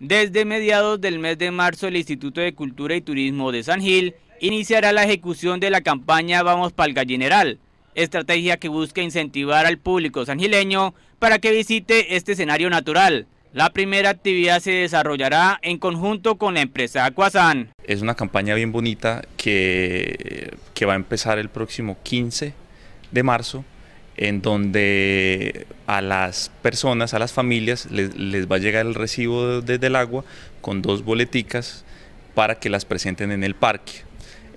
Desde mediados del mes de marzo, el Instituto de Cultura y Turismo de San Gil iniciará la ejecución de la campaña Vamos para el Gallineral, estrategia que busca incentivar al público sangileño para que visite este escenario natural. La primera actividad se desarrollará en conjunto con la empresa Aquasan. Es una campaña bien bonita que, que va a empezar el próximo 15 de marzo en donde a las personas, a las familias, les, va a llegar el recibo desde el agua con dos boleticas para que las presenten en el parque.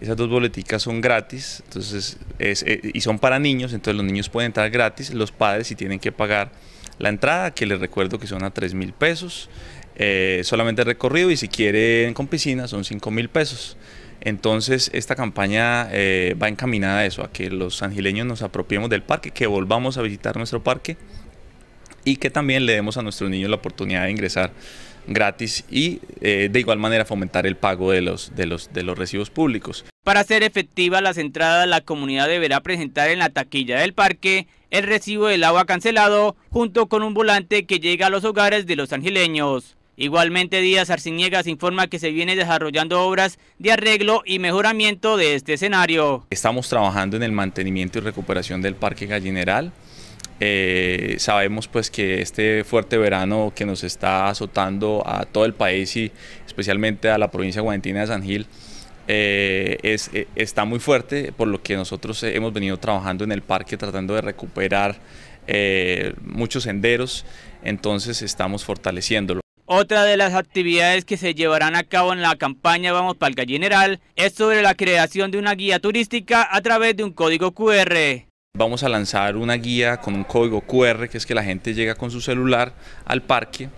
Esas dos boleticas son gratis entonces eh, y son para niños, entonces los niños pueden entrar gratis, los padres si tienen que pagar la entrada, que les recuerdo que son a 3 mil pesos, eh, solamente recorrido y si quieren con piscina son 5 mil pesos. Entonces esta campaña eh, va encaminada a eso, a que los angileños nos apropiemos del parque, que volvamos a visitar nuestro parque y que también le demos a nuestros niños la oportunidad de ingresar gratis y eh, de igual manera fomentar el pago de los, de, los, de los recibos públicos. Para ser efectivas las entradas, la comunidad deberá presentar en la taquilla del parque el recibo del agua cancelado junto con un volante que llega a los hogares de los angileños. Igualmente, Díaz Arciniegas informa que se viene desarrollando obras de arreglo y mejoramiento de este escenario. Estamos trabajando en el mantenimiento y recuperación del Parque Gallineral. Eh, sabemos pues que este fuerte verano que nos está azotando a todo el país y especialmente a la provincia guadentina de San Gil eh, es, eh, está muy fuerte, por lo que nosotros hemos venido trabajando en el parque tratando de recuperar muchos senderos, entonces estamos fortaleciéndolo. Otra de las actividades que se llevarán a cabo en la campaña Vamos para el General es sobre la creación de una guía turística a través de un código QR. Vamos a lanzar una guía con un código QR, que es que la gente llega con su celular al parque,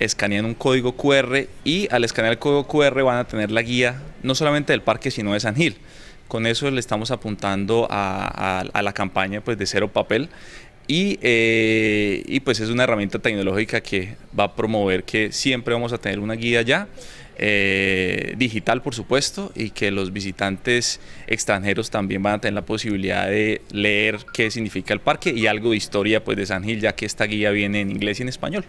escanean un código QR y al escanear el código QR van a tener la guía no solamente del parque, sino de San Gil. Con eso le estamos apuntando a, la campaña pues, de cero papel, eh, y, pues es una herramienta tecnológica que va a promover que siempre vamos a tener una guía ya, eh, digital por supuesto, y que los visitantes extranjeros también van a tener la posibilidad de leer qué significa el parque y algo de historia pues, de San Gil, ya que esta guía viene en inglés y en español.